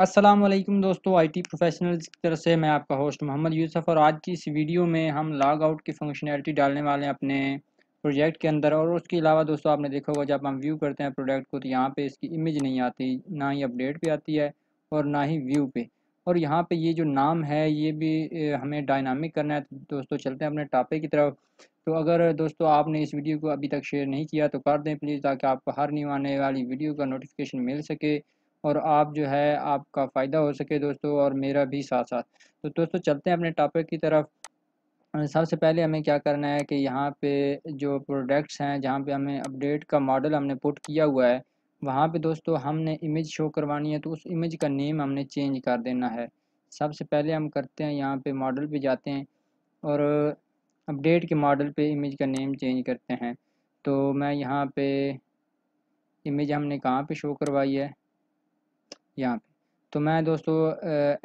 असलम दोस्तों IT professionals की तरफ से मैं आपका होस्ट मोहम्मद यूसुफ और आज की इस वीडियो में हम लॉग आउट की फंक्शनैलिटी डालने वाले हैं अपने प्रोजेक्ट के अंदर और उसके अलावा दोस्तों आपने देखा होगा जब हम व्यू करते हैं प्रोडक्ट को तो यहाँ पे इसकी इमेज नहीं आती ना ही अपडेट पे आती है और ना ही व्यू पे और यहाँ पे ये जो नाम है ये भी हमें डायनामिक करना है दोस्तों चलते हैं अपने टापे की तरफ तो अगर दोस्तों आपने इस वीडियो को अभी तक शेयर नहीं किया तो कर दें प्लीज़ ताकि आपको हर नहीं आने वाली वीडियो का नोटिफिकेशन मिल सके और आप जो है आपका फ़ायदा हो सके दोस्तों और मेरा भी साथ साथ तो दोस्तों चलते हैं अपने टॉपिक की तरफ सबसे पहले हमें क्या करना है कि यहाँ पे जो प्रोडक्ट्स हैं जहाँ पे हमें अपडेट का मॉडल हमने पुट किया हुआ है वहाँ पे दोस्तों हमने इमेज शो करवानी है तो उस इमेज का नेम हमने चेंज कर देना है सबसे पहले हम करते हैं यहाँ पे मॉडल पे जाते हैं और अपडेट के मॉडल पे इमेज का नेम चेंज करते हैं तो मैं यहाँ पे इमेज हमने कहाँ पे शो करवाई है यहाँ पे तो मैं दोस्तों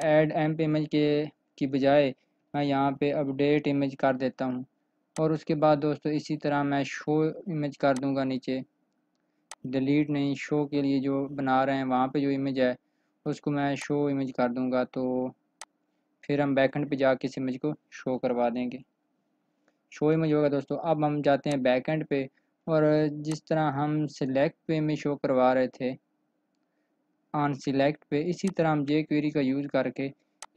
ऐड एम्प इमेज के की बजाय मैं यहाँ पे अपडेट इमेज कर देता हूँ और उसके बाद दोस्तों इसी तरह मैं शो इमेज कर दूँगा नीचे डिलीट नहीं शो के लिए जो बना रहे हैं वहाँ पे जो इमेज है उसको मैं शो इमेज कर दूँगा तो फिर हम बैकहेंड पे जाके इस इमेज को शो करवा देंगे शो इमेज होगा दोस्तों अब हम जाते हैं बैकहेंड पे और जिस तरह हम सिलेक्ट पे इमेज शो करवा रहे थे ऑन सिलेक्ट पे इसी तरह हम जे क्वेरी का यूज़ करके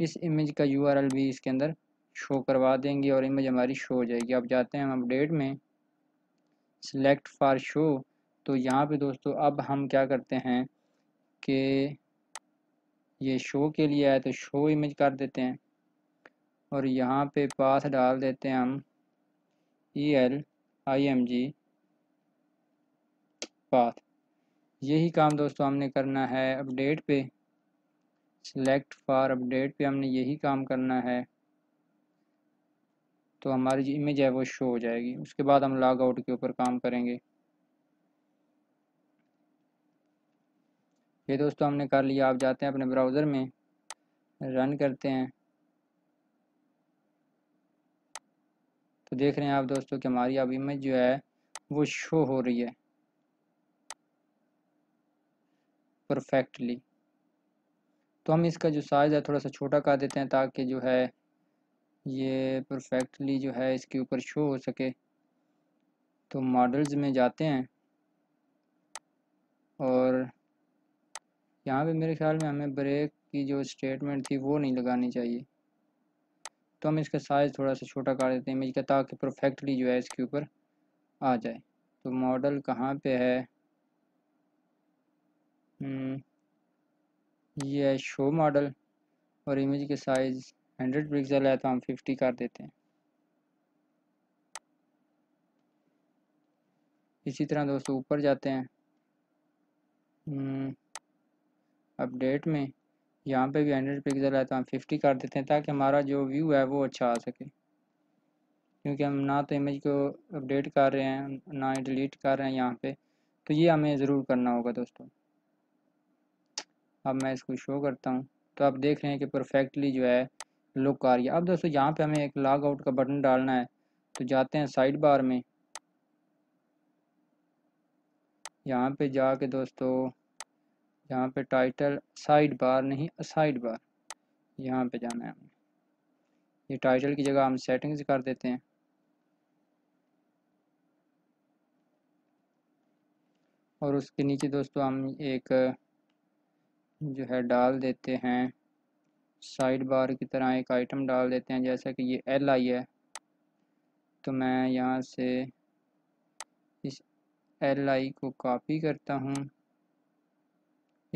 इस इमेज का यू भी इसके अंदर शो करवा देंगे और इमेज हमारी शो हो जाएगी अब जाते हैं हम अपडेट में सिलेक्ट फॉर शो तो यहाँ पे दोस्तों अब हम क्या करते हैं कि ये शो के लिए आए तो शो इमेज कर देते हैं और यहाँ पे पास डाल देते हैं हम E L I M G path यही काम दोस्तों हमने करना है अपडेट पे सिलेक्ट फॉर अपडेट पे हमने यही काम करना है तो हमारी जो इमेज है वो शो हो जाएगी उसके बाद हम लॉग आउट के ऊपर काम करेंगे ये दोस्तों हमने कर लिया आप जाते हैं अपने ब्राउज़र में रन करते हैं तो देख रहे हैं आप दोस्तों कि हमारी अब इमेज जो है वो शो हो रही है परफेक्टली तो हम इसका जो साइज़ है थोड़ा सा छोटा कर देते हैं ताकि जो है ये परफेक्टली जो है इसके ऊपर शो हो सके तो मॉडल्स में जाते हैं और यहाँ पे मेरे ख्याल में हमें ब्रेक की जो स्टेटमेंट थी वो नहीं लगानी चाहिए तो हम इसका साइज़ थोड़ा सा छोटा कर देते हैं इमेज का ताकि परफेक्टली जो है इसके ऊपर आ जाए तो मॉडल कहाँ पे है ये है शो मॉडल और इमेज के साइज़ हंड्रेड पिक्सल है तो हम फिफ्टी कर देते हैं इसी तरह दोस्तों ऊपर जाते हैं अपडेट hmm. में यहाँ पे भी हंड्रेड पिक्सल है तो हम फिफ्टी कर देते हैं ताकि हमारा जो व्यू है वो अच्छा आ सके क्योंकि हम ना तो इमेज को अपडेट कर रहे हैं ना ही डिलीट कर रहे हैं यहाँ पे तो ये हमें ज़रूर करना होगा दोस्तों अब मैं इसको शो करता हूँ तो आप देख रहे हैं कि परफेक्टली जो है लुक आ रही है अब दोस्तों यहाँ पे हमें एक लॉग आउट का बटन डालना है तो जाते हैं साइड बार में यहाँ पे जाके दोस्तों यहाँ पे टाइटल साइड बार नहीं साइड बार यहाँ पे जाना है हमें ये टाइटल की जगह हम सेटिंग्स कर देते हैं और उसके नीचे दोस्तों हम एक जो है डाल देते हैं साइड बार की तरह एक आइटम डाल देते हैं जैसा कि ये एल आई है तो मैं यहाँ से इस एल आई को कॉपी करता हूँ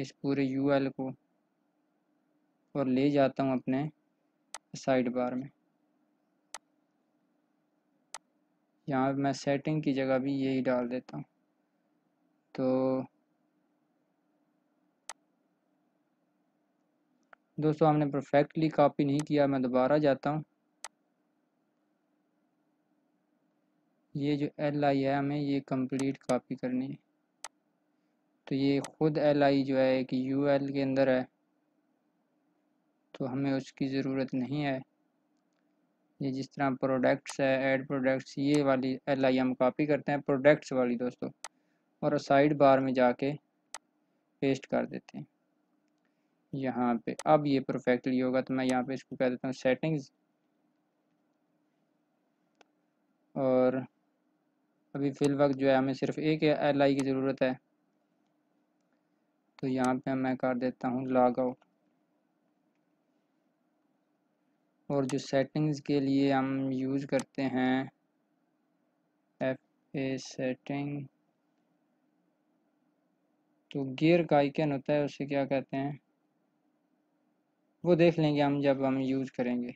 इस पूरे यू एल को और ले जाता हूँ अपने साइड बार में यहाँ मैं सेटिंग की जगह भी यही डाल देता हूँ तो दोस्तों हमने परफेक्टली कॉपी नहीं किया मैं दोबारा जाता हूँ ये जो एल आई है हमें ये कंप्लीट कॉपी करनी है तो ये ख़ुद एल आई जो है एक यू एल के अंदर है तो हमें उसकी ज़रूरत नहीं है ये जिस तरह प्रोडक्ट्स है ऐड प्रोडक्ट्स ये वाली एल आई हम कॉपी करते हैं प्रोडक्ट्स वाली दोस्तों और साइड बार में जाके पेस्ट कर देते हैं यहाँ पे अब ये परफेक्टली होगा तो मैं यहाँ पे इसको कह देता हूँ सेटिंग्स और अभी फिल वक्त जो है हमें सिर्फ एक एल आई की ज़रूरत है तो यहाँ पे मैं कर देता हूँ लॉग आउट और जो सेटिंग्स के लिए हम यूज़ करते हैं एफ ए सेटिंग तो गियर का आइकन होता है उसे क्या कहते हैं वो देख लेंगे हम जब हम यूज़ करेंगे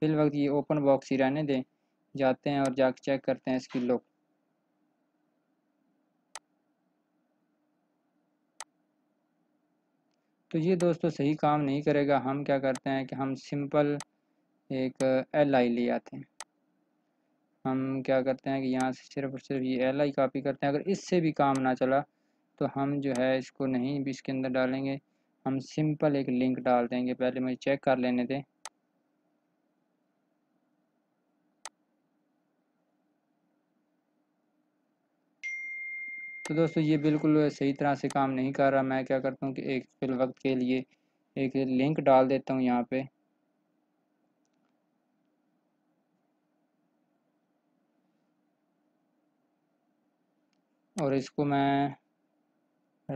फिल वक्त ये ओपन बॉक्स ही रहने दें जाते हैं और जाके चेक करते हैं इसकी लुक तो ये दोस्तों सही काम नहीं करेगा हम क्या करते हैं कि हम सिंपल एक एल आई ले आते हैं हम क्या करते हैं कि यहाँ से सिर्फ और सिर्फ ये एल आई कापी करते हैं अगर इससे भी काम ना चला तो हम जो है इसको नहीं भी इसके अंदर डालेंगे हम सिंपल एक लिंक डाल देंगे पहले मुझे चेक कर लेने दें तो दोस्तों ये बिल्कुल सही तरह से काम नहीं कर रहा मैं क्या करता हूँ कि एक फिल वक्त के लिए एक लिंक डाल देता हूँ यहाँ पे और इसको मैं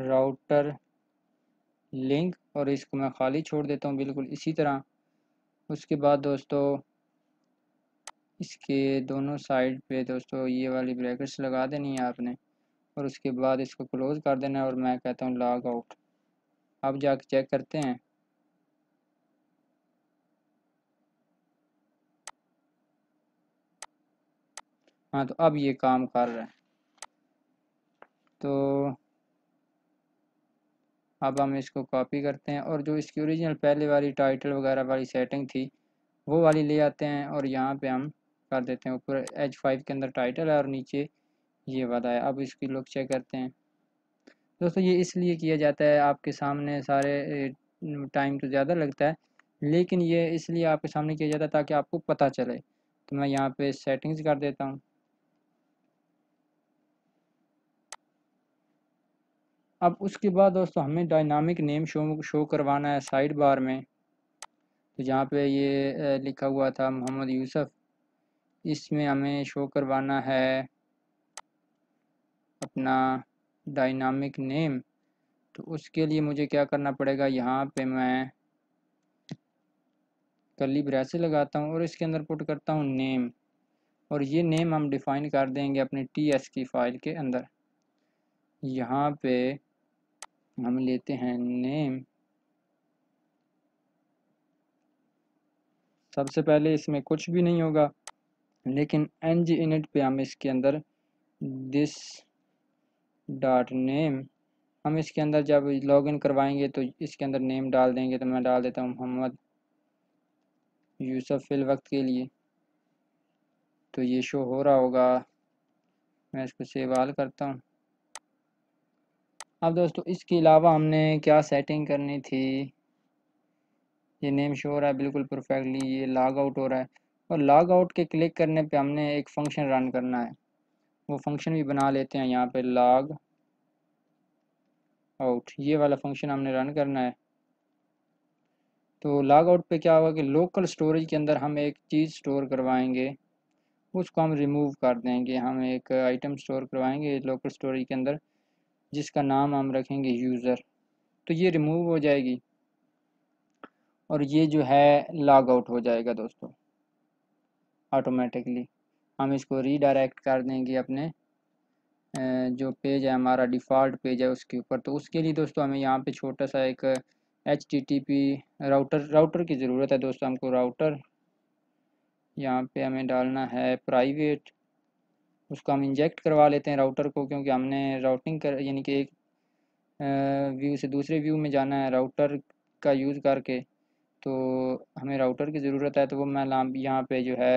राउटर लिंक और इसको मैं खाली छोड़ देता हूँ बिल्कुल इसी तरह उसके बाद दोस्तों इसके दोनों साइड पे दोस्तों ये वाली ब्रैकेट्स लगा देनी है आपने और उसके बाद इसको क्लोज़ कर देना है और मैं कहता हूँ लॉग आउट आप जाके चेक करते हैं हाँ तो अब ये काम कर रहा है तो अब हम इसको कॉपी करते हैं और जो इसकी ओरिजिनल पहले वाली टाइटल वगैरह वाली सेटिंग थी वो वाली ले आते हैं और यहाँ पे हम कर देते हैं ऊपर एच फाइव के अंदर टाइटल है और नीचे ये वाला है अब इसकी लुक चेक करते हैं दोस्तों ये इसलिए किया जाता है आपके सामने सारे टाइम तो ज़्यादा लगता है लेकिन ये इसलिए आपके सामने किया जाता है ताकि आपको पता चले तो मैं यहाँ पे सेटिंग्स कर देता हूँ अब उसके बाद दोस्तों हमें डायनामिक नेम शो शो करवाना है साइड बार में तो जहाँ पे ये लिखा हुआ था मोहम्मद यूसुफ इसमें हमें शो करवाना है अपना डायनामिक नेम तो उसके लिए मुझे क्या करना पड़ेगा यहाँ पे मैं कली ब्रैसे लगाता हूँ और इसके अंदर पुट करता हूँ नेम और ये नेम हम डिफाइन कर देंगे अपने टी एस की फ़ाइल के अंदर यहाँ पे हम लेते हैं नेम सबसे पहले इसमें कुछ भी नहीं होगा लेकिन एन जी इनिट पे हम इसके अंदर दिस डॉट नेम हम इसके अंदर जब लॉग इन करवाएंगे तो इसके अंदर नेम डाल देंगे तो मैं डाल देता हूँ मोहम्मद यूसुफ फिल वक्त के लिए तो ये शो हो रहा होगा मैं इसको सेव करता हूँ अब दोस्तों इसके अलावा हमने क्या सेटिंग करनी थी ये नेम शो हो रहा है बिल्कुल परफेक्टली ये लॉग आउट हो रहा है और लॉग आउट के क्लिक करने पे हमने एक फंक्शन रन करना है वो फंक्शन भी बना लेते हैं यहाँ पे लॉग आउट ये वाला फंक्शन हमने रन करना है तो लॉग आउट पे क्या होगा कि लोकल स्टोरेज के अंदर हम एक चीज़ स्टोर करवाएंगे उसको हम रिमूव कर देंगे हम एक आइटम स्टोर करवाएंगे लोकल स्टोरेज के अंदर जिसका नाम हम रखेंगे यूज़र तो ये रिमूव हो जाएगी और ये जो है लॉग आउट हो जाएगा दोस्तों ऑटोमेटिकली हम इसको रीडायरेक्ट कर देंगे अपने जो पेज है हमारा डिफ़ॉल्ट पेज है उसके ऊपर तो उसके लिए दोस्तों हमें यहाँ पे छोटा सा एक H T T P router router की ज़रूरत है दोस्तों हमको राउटर यहाँ पे हमें डालना है प्राइवेट उसको हम इंजेक्ट करवा लेते हैं राउटर को क्योंकि हमने राउटिंग कर यानी कि एक व्यू से दूसरे व्यू में जाना है राउटर का यूज़ करके तो हमें राउटर की ज़रूरत है तो वो मैं यहाँ पे जो है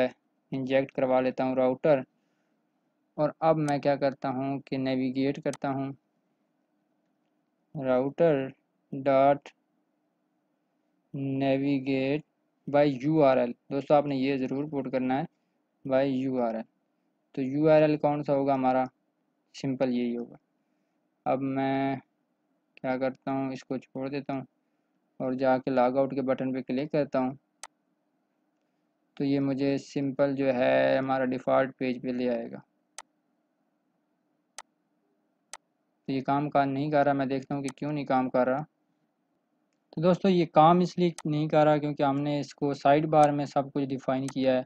इंजेक्ट करवा लेता हूँ राउटर और अब मैं क्या करता हूँ कि नेविगेट करता हूँ router dot navigate by URL दोस्तों आपने ये ज़रूर पोर्ट करना है बाय यूआरएल तो यू कौन सा होगा हमारा सिंपल यही होगा अब मैं क्या करता हूँ इसको छोड़ देता हूँ और जाके लॉग आउट के बटन पे क्लिक करता हूँ तो ये मुझे सिंपल जो है हमारा डिफ़ॉल्ट पेज पे ले आएगा तो ये काम कार नहीं कर रहा मैं देखता हूँ कि क्यों नहीं काम कर रहा तो दोस्तों ये काम इसलिए नहीं कर रहा क्योंकि हमने इसको साइड बार में सब कुछ डिफ़ाइन किया है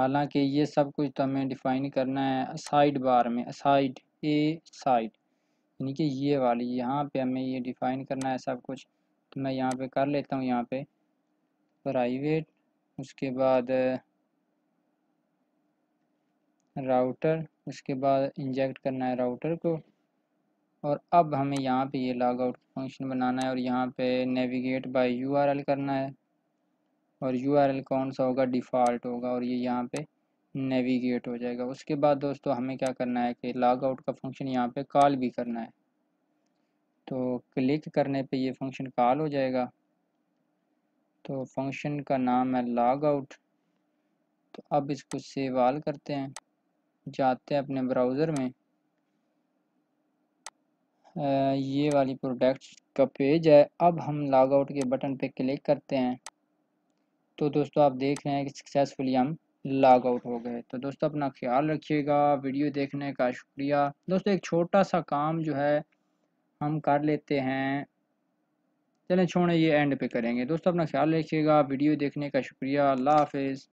हालांकि ये सब कुछ तो हमें डिफ़ाइन करना है साइड बार में साइड ए साइड यानी कि ये वाली यहाँ पे हमें ये डिफ़ाइन करना है सब कुछ तो मैं यहाँ पे कर लेता हूँ यहाँ पे प्राइवेट उसके बाद राउटर उसके बाद इंजेक्ट करना है राउटर को और अब हमें यहाँ पे ये लॉग आउट फंक्शन बनाना है और यहाँ पे नेविगेट बाय यूआरएल करना है और यू कौन सा होगा डिफ़ॉल्ट होगा और ये यहाँ पे नेविगेट हो जाएगा उसके बाद दोस्तों हमें क्या करना है कि लॉग आउट का फंक्शन यहाँ पे कॉल भी करना है तो क्लिक करने पे ये फंक्शन कॉल हो जाएगा तो फंक्शन का नाम है लॉग आउट तो अब इसको सेव ऑल करते हैं जाते हैं अपने ब्राउज़र में ये वाली प्रोडक्ट का पेज है अब हम लॉग आउट के बटन पे क्लिक करते हैं तो दोस्तों आप देख रहे हैं कि सक्सेसफुली हम लॉग आउट हो गए तो दोस्तों अपना ख्याल रखिएगा वीडियो देखने का शुक्रिया दोस्तों एक छोटा सा काम जो है हम कर लेते हैं चलें छोड़ें ये एंड पे करेंगे दोस्तों अपना ख्याल रखिएगा वीडियो देखने का शुक्रिया अल्लाह हाफिज़